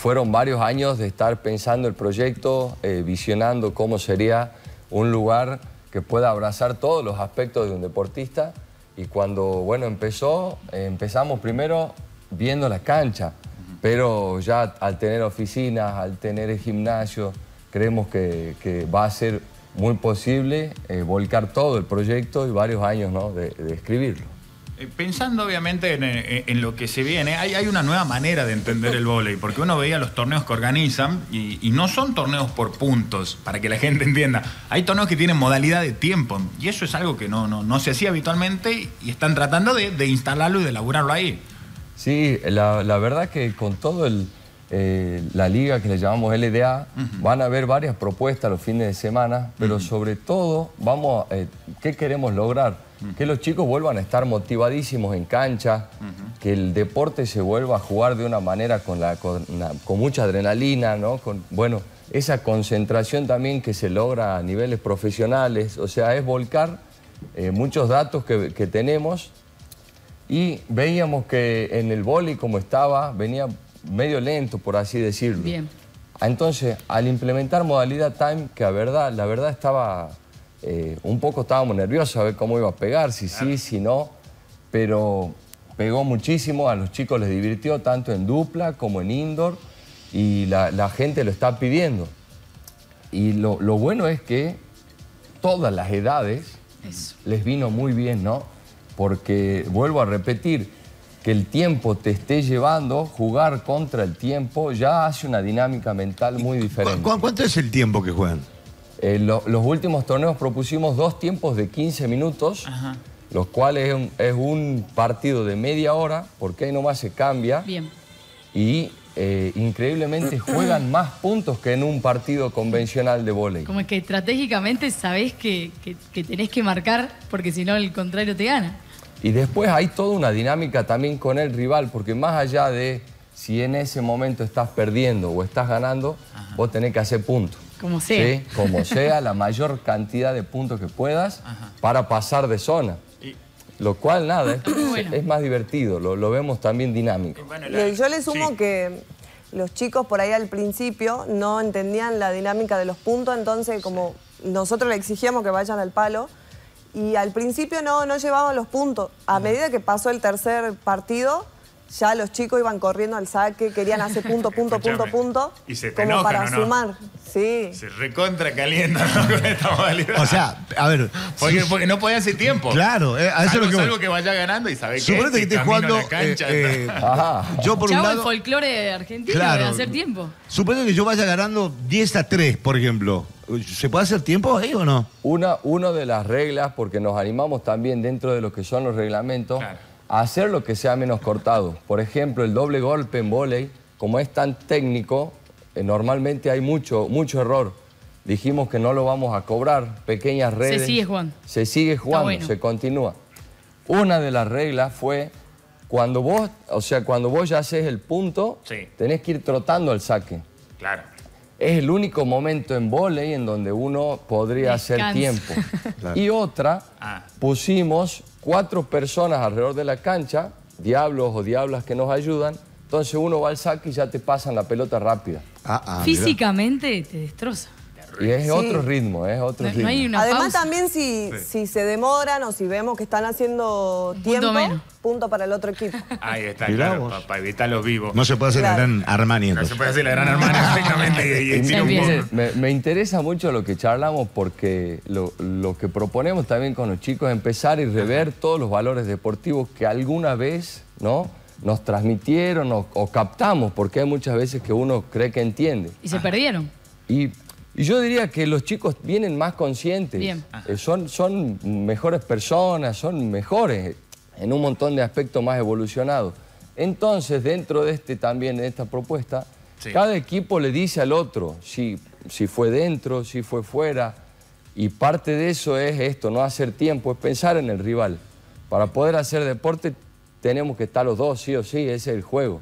Fueron varios años de estar pensando el proyecto, eh, visionando cómo sería un lugar que pueda abrazar todos los aspectos de un deportista. Y cuando bueno, empezó, empezamos primero viendo la cancha, pero ya al tener oficinas, al tener el gimnasio, creemos que, va a ser muy posible eh, volcar todo el proyecto y varios años de escribirlo. Eh, pensando obviamente eh, eh, en, lo que se viene, hay, una nueva manera de entender el vóley, porque uno veía los torneos que organizan y, no son torneos por puntos, para que la gente entienda. Hay torneos que tienen modalidad de tiempo, y eso es algo que no, no, se hacía habitualmente y están tratando de, instalarlo y de elaborarlo ahí. Sí, la, verdad que con todo la liga que le llamamos LDA, van a haber varias propuestas los fines de semana, pero sobre todo, vamos, ¿qué queremos lograr? que los chicos vuelvan a estar motivadísimos en cancha, que el deporte se vuelva a jugar de una manera con, mucha adrenalina, bueno, esa concentración también que se logra a niveles profesionales, o sea, es volcar eh, muchos datos que, tenemos y veíamos que en el boli como estaba, venía medio lento, por así decirlo. Bien. Entonces, al implementar modalidad time, que verdad, la verdad estaba eh, un poco estábamos nerviosos a ver cómo iba a pegar, si sí, si no, pero pegó muchísimo, a los chicos les divirtió tanto en dupla como en indoor y la, gente lo está pidiendo. Y lo, bueno es que todas las edades les vino muy bien, ¿no? Porque, vuelvo a repetir, que el tiempo te esté llevando, jugar contra el tiempo ya hace una dinámica mental muy diferente. cuánto es el tiempo que juegan? Eh, los últimos torneos propusimos dos tiempos de 15 minutos, los cuales es un, partido de media hora, porque ahí nomás se cambia. Bien. Y eh, increíblemente juegan más puntos que en un partido convencional de volei. Como es que estratégicamente sabés que, tenés que marcar, porque si no el contrario te gana. Y después hay toda una dinámica también con el rival, porque más allá de si en ese momento estás perdiendo o estás ganando, vos tenés que hacer puntos. Como sea. ¿sí? Como sea, la mayor cantidad de puntos que puedas para pasar de zona. Lo cual, nada, es, más divertido, lo, vemos también dinámico. Yo le sumo que los chicos por ahí al principio no entendían la dinámica de los puntos, entonces como nosotros le exigíamos que vayan al palo, y al principio no, no llevaban los puntos. A medida que pasó el tercer partido, ya los chicos iban corriendo al saque, querían hacer punto, punto, punto, punto, y se como para sumar. Sí. Se recontra calienta ¿no? esta modalidad. O sea, a ver. Porque, no podía hacer tiempo. Claro, eh, a eso es lo que. algo que vaya ganando y sabés que. Suponete que estés jugando. eh, eh yo por un lado. el folclore argentino claro, de hacer tiempo. Suponete que yo vaya ganando 10 a 3, por ejemplo. ¿Se puede hacer tiempo ahí o no? Una, de las reglas, porque nos animamos también dentro de lo que son los reglamentos. Claro hacer lo que sea menos cortado. Por ejemplo, el doble golpe en volei, como es tan técnico, eh, normalmente hay mucho, mucho error. Dijimos que no lo vamos a cobrar, pequeñas redes. Se sigue jugando. Se sigue jugando, se continúa. Una de las reglas fue cuando vos, o sea, cuando vos ya haces el punto, tenés que ir trotando al saque. Claro. Es el único momento en volei en donde uno podría hacer tiempo. Y otra, ah. pusimos cuatro personas alrededor de la cancha, diablos o diablas que nos ayudan, entonces uno va al saque y ya te pasan la pelota rápida. Ah, ah, Físicamente te destroza. Y es otro ritmo, es otro ritmo. Además también si, se demoran o si vemos que están haciendo tiempo, punto, para el otro equipo. Ahí está, para, evitar los vivos. No se puede hacer la gran Armani. No se puede hacer la gran Armani, exactamente. me, interesa mucho lo que charlamos porque lo, que proponemos también con los chicos es empezar y rever todos los valores deportivos que alguna vez, ¿no?, nos transmitieron o, o, captamos, porque hay muchas veces que uno cree que entiende. Y se perdieron. Y y yo diría que los chicos vienen más conscientes, eh, son, son mejores personas, son mejores en un montón de aspectos más evolucionados. Entonces, dentro de este también, de esta propuesta, cada equipo le dice al otro si, si fue dentro, si fue fuera, y parte de eso es esto, no hacer tiempo, es pensar en el rival. Para poder hacer deporte tenemos que estar los dos, sí o sí, ese es el juego.